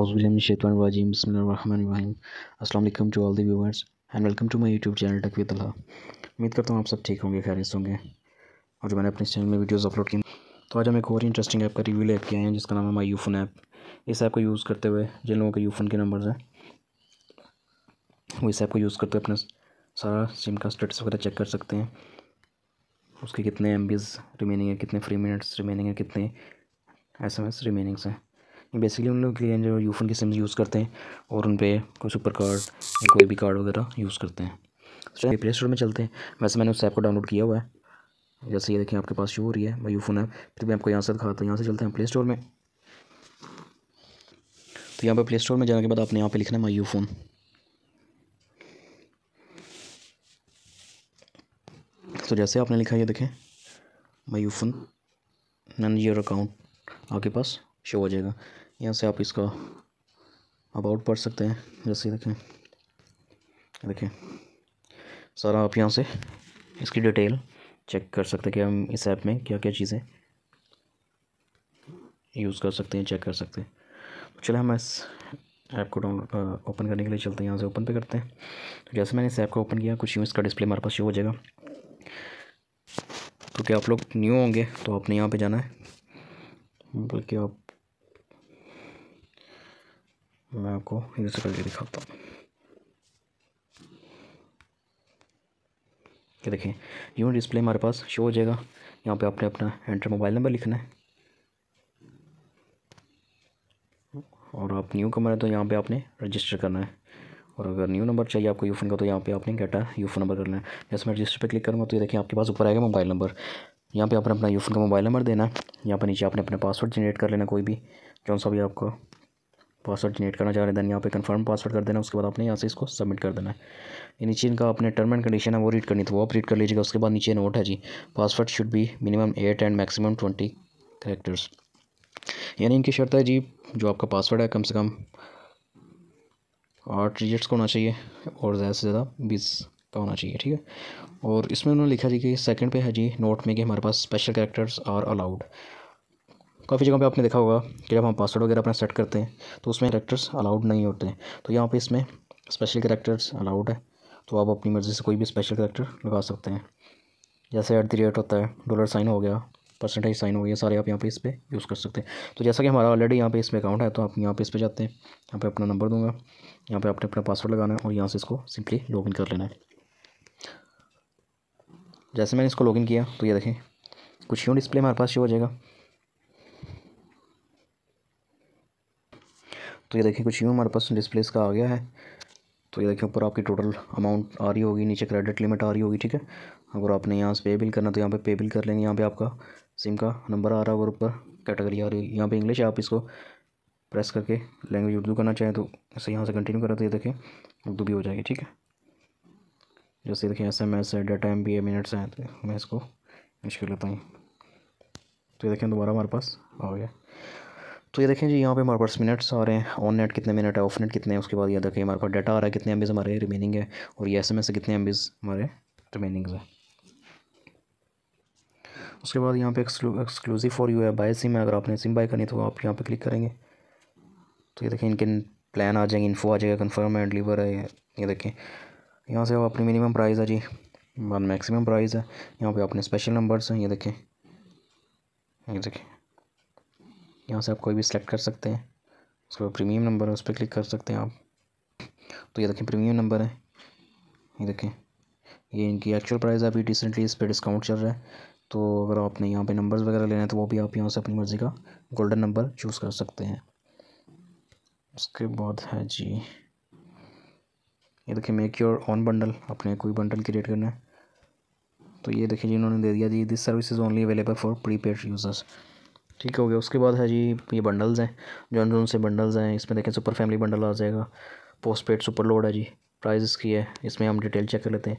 अस्सलाम to all the viewers and welcome to my YouTube channel टकवी तला उम्मीद करता हूँ आप सब ठीक होंगे खैर होंगे और जो मैंने अपने चैनल में वीडियोस अपलोड की तो आज हम एक और इंटरेस्टिंग ऐप का रिव्यू लेके आए हैं जिसका नाम है माई यूफ़ोन ऐप इस ऐप को यूज़ करते हुए जिन लोगों के यूफ़ोन के नंबर हैं वो इस ऐप को यूज़ करते हुए अपना सारा सिम का स्टेटस वगैरह चेक कर सकते हैं उसके कितने एम रिमेनिंग है कितने फ्री मिनट्स रिमेनिंग है कितने एस एम एस रिमेनिंग्स हैं बेसिकली उन लोग के लिए जो यूफोन के सिम्स यूज़ करते हैं और उन पर कोई सुपर कार्ड या कोई भी कार्ड वगैरह यूज़ करते हैं चलिए प्ले स्टोर में चलते हैं वैसे मैंने उस ऐप को डाउनलोड किया हुआ है जैसे ये देखें आपके पास शो हो रही है यूफोन ऐप फिर मैं आपको यहाँ से दिखाता हूँ यहाँ से चलते हैं प्ले स्टोर में तो यहाँ पर प्ले स्टोर में जाने के बाद आपने यहाँ पर लिखना है माई यूफोन तो जैसे आपने लिखा ये देखें my Ufone and your account आपके पास शो हो जाएगा यहाँ से आप इसका अबाउट पढ़ सकते हैं जैसे देखें देखें सारा आप यहाँ से इसकी डिटेल चेक कर सकते हैं कि हम इस ऐप में क्या क्या चीज़ें यूज़ कर सकते हैं चेक कर सकते हैं तो चले हम इस ऐप को डाउनलोड ओपन करने के लिए चलते हैं यहाँ से ओपन पे करते हैं तो जैसे मैंने इस ऐप को ओपन किया कुछ यूँ इसका डिस्प्ले हमारे पास शो हो जाएगा तो आप लोग न्यू होंगे तो आपने यहाँ पे जाना है बल्कि आप मैं आपको यूज़ करके दिखाता हूँ ये देखें यूनिट डिस्प्ले हमारे पास शो हो जाएगा यहाँ पे आपने अपना एंटर मोबाइल नंबर लिखना है और आप न्यू कमरा तो यहाँ पे आपने रजिस्टर करना है और अगर न्यू नंबर चाहिए आपको यूफोन का तो यहाँ पे आपने डाटा यूफोन नंबर करना है जैसे मैं रजिस्टर पे क्लिक करूँगा तो ये देखें आपके पास ऊपर आएगा मोबाइल नंबर यहाँ पे आपने अपना यूफोन का मोबाइल नंबर देना है यहाँ पर नीचे आपने अपना पासवर्ड जनरेट कर लेना कोई भी कौन सा भी आपको पासवर्ड जनरेट करना चाह रहे हैं देन यहाँ पे कंफर्म पासवर्ड कर देना उसके बाद आपने यहाँ से इसको सबमिट कर देना है नीचे इनका अपने टर्म एंड कंडीशन है वो रीड करनी तो वो आप रीड कर लीजिएगा उसके बाद नीचे नोट है जी password should be minimum eight and maximum twenty characters यानी इनकी शर्त है जी जो आपका पासवर्ड है कम से कम आठ डिजिट्स का होना चाहिए और ज़्यादा से ज़्यादा बीस का होना चाहिए ठीक है और इसमें उन्होंने लिखा जी कि सेकंड पे है जी नोट में कि हमारे पास स्पेशल कैरेक्टर्स आर अलाउड काफ़ी जगह पे आपने देखा होगा कि जब हम पासवर्ड वगैरह अपना सेट करते हैं तो उसमें करेक्टर्स अलाउड नहीं होते हैं तो यहाँ पे इसमें स्पेशल करेक्टर्स अलाउड है तो आप अपनी मर्ज़ी से कोई भी स्पेशल करेक्टर लगा सकते हैं जैसे एट द रेट होता है डॉलर साइन हो गया परसेंटेज साइन हो गया सारे आप यहाँ पर इस पर यूज़ कर सकते हैं तो जैसा कि हमारा ऑलरेडी यहाँ पर इसमें अकाउंट है तो आप यहाँ पर इस पर जाते हैं यहाँ पर अपना नंबर दूँगा यहाँ पर आपने अपना पासवर्ड लगाना है और यहाँ से इसको सिंपली लॉगिन कर लेना है जैसे मैंने इसको लॉगिन किया तो ये देखें कुछ यूँ डिस्प्ले हमारे पास शो हो जाएगा तो ये देखिए कुछ यूँ हमारे पास डिस्प्ले इसका आ गया है तो ये देखिए ऊपर आपकी टोटल अमाउंट आ रही होगी नीचे क्रेडिट लिमिट आ रही होगी ठीक है अगर आपने यहाँ से पे बिल करना तो यहाँ पे पे बिल कर लेंगे यहाँ पे आपका सिम का नंबर आ रहा है और ऊपर कैटेगरी आ रही है यहाँ पे इंग्लिश आप इसको प्रेस करके लैंग्वेज उर्दू करना चाहें तो ऐसे यहाँ से कंटिन्यू करें तो ये देखें उर्दू भी हो जाएगी ठीक है जैसे देखें एस एम एस है डाटा एम बी है मिनट्स हैं तो मैं इसको इंग्लिश कर लेता हूँ तो ये देखें दोबारा हमारे पास आ गया तो ये देखें जी यहाँ पे हमारे पास मिनट्स आ रहे हैं ऑन नेट कितने मिनट है ऑफ नेट कितने हैं उसके बाद ये देखें हमारे पास डाटा आ रहा है कितने एम हमारे रिमेनिंग है और ये एस से कितने एम हमारे रिमेनिंग है उसके बाद यहाँ पे एक्सक्लूसिव फॉर यू है बाय सिम है अगर आपने सिम बाई करनी तो आप यहाँ पर क्लिक करेंगे तो ये देखें इनके प्लान आ जाएंगे इन्फो आ जाएगा कन्फर्म है डिलीवर है ये देखें यहाँ से अपनी मिनिमम प्राइस है जी मैक्सिमम प्राइस है यहाँ पे अपने स्पेशल नंबर्स हैं ये देखें ये देखें यहाँ से आप कोई भी सिलेक्ट कर सकते हैं उसके बाद प्रीमियम नंबर है उस पर क्लिक कर सकते हैं आप तो ये देखें प्रीमियम नंबर है ये देखें ये इनकी एक्चुअल प्राइस अभी रिसेंटली इस पर डिस्काउंट चल रहा है तो अगर आपने यहाँ पे नंबर्स वगैरह लेने हैं तो वो भी आप यहाँ से अपनी मर्ज़ी का गोल्डन नंबर चूज़ कर सकते हैं उसके बाद है जी ये देखिए मेक योर ऑन बंडल अपने कोई बंडल क्रिएट करना है तो ये देखिए जी इन्होंने दे दिया जी this service is only available for prepaid users ठीक हो गया उसके बाद है जी ये बंडल्स हैं जॉन जोन से बंडल्स हैं इसमें देखें सुपर फैमिली बंडल आ जाएगा पोस्ट पेड सुपर लोड है जी प्राइस इसकी है इसमें हम डिटेल चेक कर लेते हैं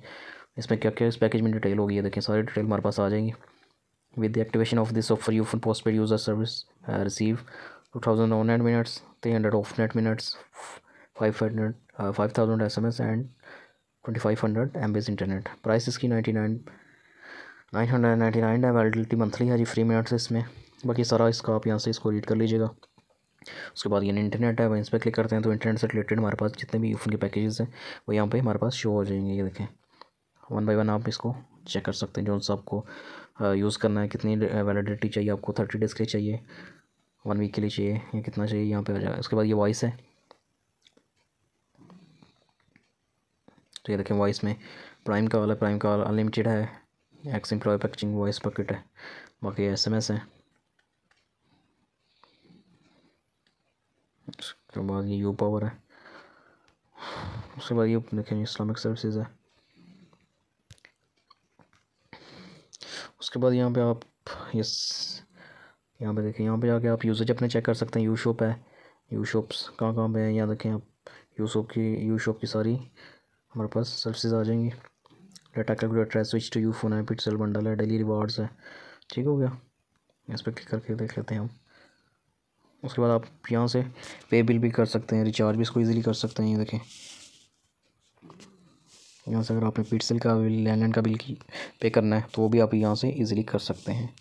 इसमें क्या क्या इस पैकेज में डिटेल होगी है देखें सारी डिटेल हमारे पास आ जाएंगी with the activation of this offer you for postpaid user service receive two thousand on net minutes three hundred off net minutes five hundred five thousand S M S and twenty five hundred M Bs internet price इसकी ninety nine nine hundred ninety nine है validity monthly है जी free minutes इसमें बाकी सारा इसका आप यहाँ से इसको रीड कर लीजिएगा उसके बाद ये इंटरनेट है इस पर क्लिक करते हैं तो इंटरनेट से रिलेटेड हमारे पास जितने भी यूफोन के पैकेजेस हैं वो यहाँ पे हमारे पास शो हो जाएंगे ये देखें वन बाई वन आप इसको चेक कर सकते हैं जो आपको यूज़ करना है कितनी वैलिडिटी चाहिए आपको थर्टी डेज़ के लिए चाहिए वन वीक के लिए चाहिए या कितना चाहिए यहाँ पे हो जाएगा उसके बाद ये वॉइस है तो ये देखें वॉइस में प्राइम का वाला प्राइम का अनलिमिटेड है X employ packaging voice pocket है बाकी एस एम एस है उसके बाद ये यू पावर है उसके बाद ये देखें इस्लामिक सर्विसेज है उसके बाद यहाँ पे आप यस यहाँ पे देखें यहाँ पे जाके आप यूजेज अपने चेक कर सकते हैं यू शॉप है यू शॉप्स कहाँ कहाँ पे हैं यहाँ देखें आप यू शॉप की यू शॉप की सारी हमारे पास सर्विसेज आ जाएंगी डाटा कैलकुलेटर है स्विच टू यू फोन है पिक्सल बंडल है डेली रिवार्ड्स है ठीक हो गया इस पर क्लिक करके देख लेते हैं हम उसके बाद आप यहाँ से पे बिल भी कर सकते हैं रिचार्ज भी इसको ईजीली कर सकते हैं ये देखें यहाँ से अगर आपने पीटसेल का बिल लैंडलाइन का बिल की पे करना है तो वो भी आप यहाँ से ईजिली कर सकते हैं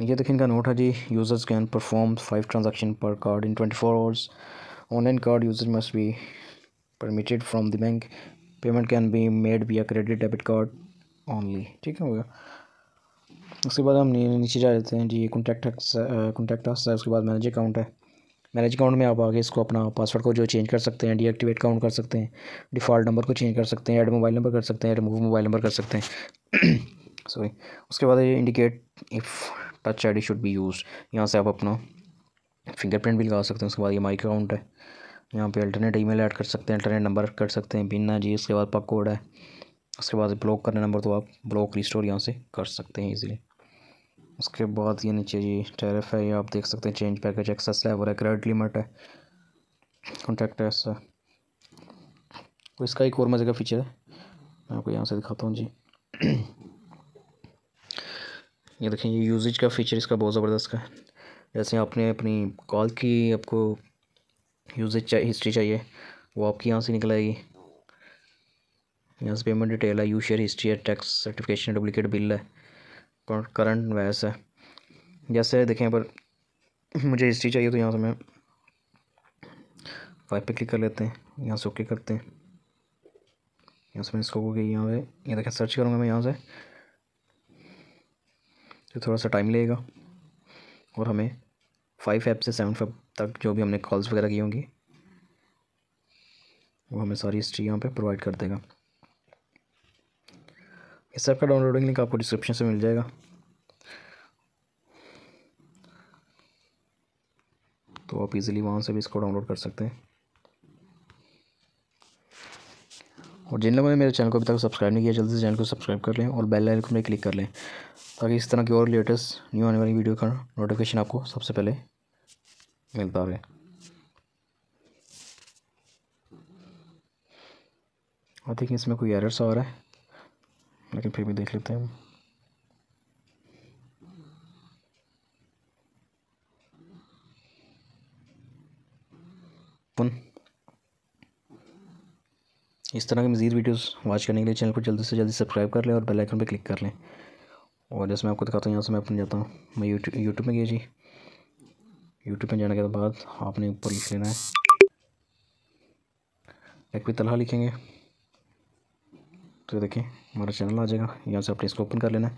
ये देखें इनका नोट है जी users can perform five transaction per card in twenty four hours online card user must be permitted from the bank payment can be made via credit debit card only ठीक है हो गया उसके बाद हम नीचे जा जाते हैं जी कॉन्टैक्ट कॉन्टैक्ट आस्ता है उसके बाद मैनेज अकाउंट है मैनेज अकाउंट में आप आगे इसको अपना पासवर्ड को जो चेंज कर सकते हैं डीएक्टिवेट अकाउंट कर सकते हैं डिफ़ॉल्ट नंबर को चेंज कर सकते हैं ऐड मोबाइल नंबर कर सकते हैं रिमूव मोबाइल नंबर कर सकते हैं सॉरी उसके बाद ये indicate if touch I should be use यहाँ से आप अपना फिंगरप्रिंट भी लगा सकते हैं उसके बाद ये माइक अकाउंट है यहाँ पर अल्टरनेट मेल ऐड कर सकते हैं अल्टरनेट नंबर कर सकते हैं बिना जी उसके बाद पक कोड है उसके बाद ब्लॉक करने नंबर तो आप ब्लॉक रिस्टोर यहाँ से कर सकते हैं इजीली उसके बाद ये नीचे ये टैरिफ है ये आप देख सकते हैं चेंज पैकेज एक्सेस है और क्रेडिट लिमिट है कॉन्टैक्ट है इसका तो इसका एक और मज़े का फीचर है मैं आपको यहाँ से दिखाता हूँ जी ये देखें ये यूजेज का फीचर इसका बहुत ज़बरदस्त है जैसे आपने अपनी कॉल की आपको यूजेज चाहिए हिस्ट्री चाहिए वो आपकी यहाँ से निकल आएगी यहाँ से पेमेंट डिटेल है यू शेयर हिस्ट्री है टैक्स सर्टिफिकेशन डुप्लीकेट बिल है करंट वैस है जैसे देखें पर मुझे हिस्ट्री चाहिए तो यहाँ से मैं फाइव पे क्लिक कर लेते हैं यहाँ से ओके करते हैं यहाँ से मैं इसको हो यहाँ पे यहाँ देखें सर्च करूँगा मैं यहाँ से तो थोड़ा सा टाइम लेगा और हमें फाइव एप से सेवन फाइव तक जो भी हमने कॉल्स वगैरह की होंगी वो हमें सारी हिस्ट्री यहाँ पर प्रोवाइड कर देगा इस ऐप का डाउनलोडिंग लिंक आपको डिस्क्रिप्शन से मिल जाएगा तो आप इजीली वहाँ से भी इसको डाउनलोड कर सकते हैं और जिन लोगों ने मेरे चैनल को अभी तक सब्सक्राइब नहीं किया जल्दी से चैनल को सब्सक्राइब कर लें और बेल आइकन पर क्लिक कर लें ताकि इस तरह की और लेटेस्ट न्यू आने वाली वीडियो का नोटिफिकेशन आपको सबसे पहले मिलता रहे और देखिए इसमें कोई एरर्स आ रहा है लेकिन फिर भी देख लेते हैं हम इस तरह के मज़ीद वीडियोस वॉच करने के लिए चैनल को जल्दी से जल्दी सब्सक्राइब कर लें और बेल आइकन पर क्लिक कर लें और जैसे मैं आपको दिखाता हूँ यहाँ से मैं अपने जाता हूँ मैं यूट्यूब यूट्यूब में गया जी यूट्यूब में जाने के बाद आपने ऊपर लिख लेना है एक भी तलहा लिखेंगे तो देखिए हमारा चैनल आ जाएगा यहाँ से आपने इसको ओपन कर लेना है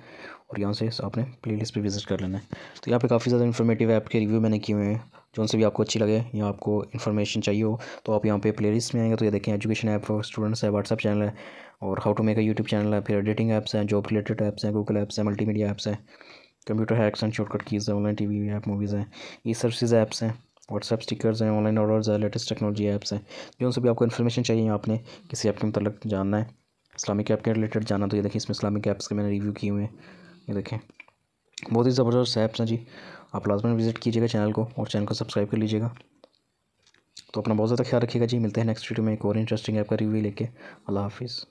और यहाँ से आपने प्ले लिस्ट पर विजिट कर लेना है तो यहाँ पे काफ़ी ज़्यादा इन्फॉर्मेटिव ऐप के रिव्यू मैंने किए हुए हैं जो से भी आपको अच्छी लगे या आपको इन्फॉर्मेशन चाहिए हो तो आप यहाँ पे प्ले लिस्ट में आएंगे तो ये देखें एजुकेशन ऐप स्टूडेंट्स है व्हाट्सअप चैनल है और how to make a YouTube channel है फिर एडिटिंग ऐप्स हैं जॉब रिलेटेड ऐप्स हैं गूगल ऐप्स हैं मल्टी मीडिया ऐप्स हैं computer hacks and shortcut keys है online T V app movies हैं ई सर्विस ऐप्स हैं व्हाट्सअप स्टिकर्स हैं ऑनलाइन ऑर्डर्स है लेटेस्ट टेक्नोलॉजी ऐप्स हैं जो उनसे भी आपको इन्फॉर्मेशन चाहिए आपने किसी ऐप के मतलब जानना है इस्लामिक ऐप के रिलेटेड जाना तो ये देखें इसमें इस्लामिक ऐप्स के मैंने रिव्यू किए हुए हैं ये देखें बहुत ही ज़बरदस्त ऐप्स हैं जी आप लाजमन विजिट कीजिएगा चैनल को और चैनल को सब्सक्राइब कर लीजिएगा तो अपना बहुत ज़्यादा ख्याल रखिएगा जी मिलते हैं नेक्स्ट वीडियो में एक और इंटरेस्टिंग ऐप का रिव्यू लेके अल्लाह हाफिज़